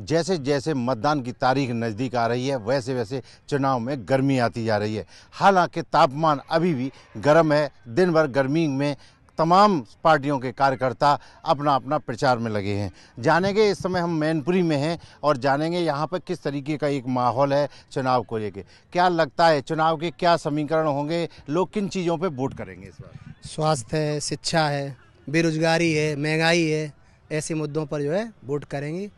जैसे जैसे मतदान की तारीख नज़दीक आ रही है वैसे वैसे चुनाव में गर्मी आती जा रही है हालांकि तापमान अभी भी गर्म है दिन भर गर्मी में तमाम पार्टियों के कार्यकर्ता अपना अपना प्रचार में लगे हैं जानेंगे इस समय हम मैनपुरी में हैं और जानेंगे यहाँ पर किस तरीके का एक माहौल है चुनाव को लेकर क्या लगता है चुनाव के क्या समीकरण होंगे लोग किन चीज़ों पर वोट करेंगे इस बार स्वास्थ्य है शिक्षा है बेरोजगारी है महंगाई है ऐसे मुद्दों पर जो है वोट करेंगे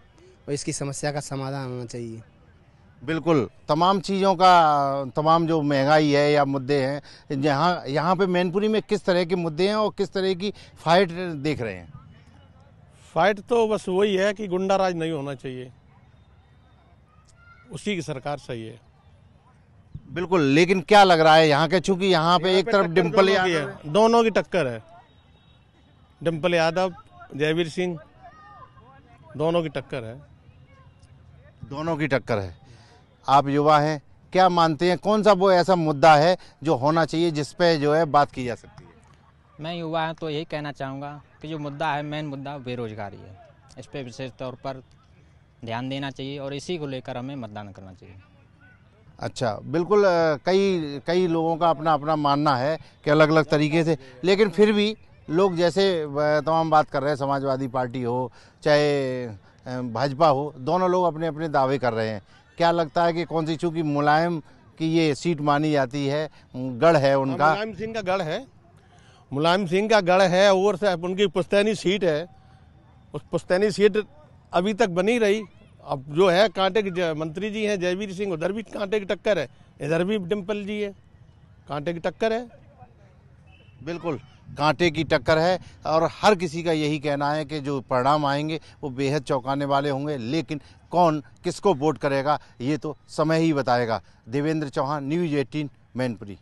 और इसकी समस्या का समाधान होना चाहिए बिल्कुल तमाम चीज़ों का तमाम जो महंगाई है या मुद्दे हैं यहाँ यहाँ पे मैनपुरी में किस तरह के मुद्दे हैं और किस तरह की फाइट देख रहे हैं फाइट तो बस वही है कि गुंडा राज नहीं होना चाहिए उसी की सरकार सही है बिल्कुल लेकिन क्या लग रहा है यहाँ के चूंकि यहाँ पे एक पे तरफ डिम्पल यादव है दोनों की टक्कर है डिम्पल यादव जयवीर सिंह दोनों की टक्कर है दोनों की टक्कर है आप युवा हैं क्या मानते हैं कौन सा वो ऐसा मुद्दा है जो होना चाहिए जिस पे जो है बात की जा सकती है मैं युवा तो यही कहना चाहूँगा कि जो मुद्दा है मेन मुद्दा बेरोजगारी है इस पर विशेष तौर पर ध्यान देना चाहिए और इसी को लेकर हमें मतदान करना चाहिए अच्छा बिल्कुल कई कई लोगों का अपना अपना मानना है कि अलग अलग तरीके से लेकिन फिर भी लोग जैसे तमाम बात कर रहे हैं समाजवादी पार्टी हो चाहे भाजपा हो दोनों लोग अपने अपने दावे कर रहे हैं क्या लगता है कि कौन सी चूँकि मुलायम की ये सीट मानी जाती है गढ़ है हाँ, उनका मुलायम सिंह का गढ़ है मुलायम सिंह का गढ़ है और से उनकी पुस्तैनी सीट है उस पुस्तैनी सीट अभी तक बनी रही अब जो है कांटे के मंत्री जी हैं जयवीर सिंह उधर भी कांटे की टक्कर है इधर भी डिम्पल जी है कांटे की टक्कर है बिल्कुल कांटे की टक्कर है और हर किसी का यही कहना है कि जो परिणाम आएंगे वो बेहद चौंकाने वाले होंगे लेकिन कौन किसको वोट करेगा ये तो समय ही बताएगा देवेंद्र चौहान न्यूज एटीन मैनपुरी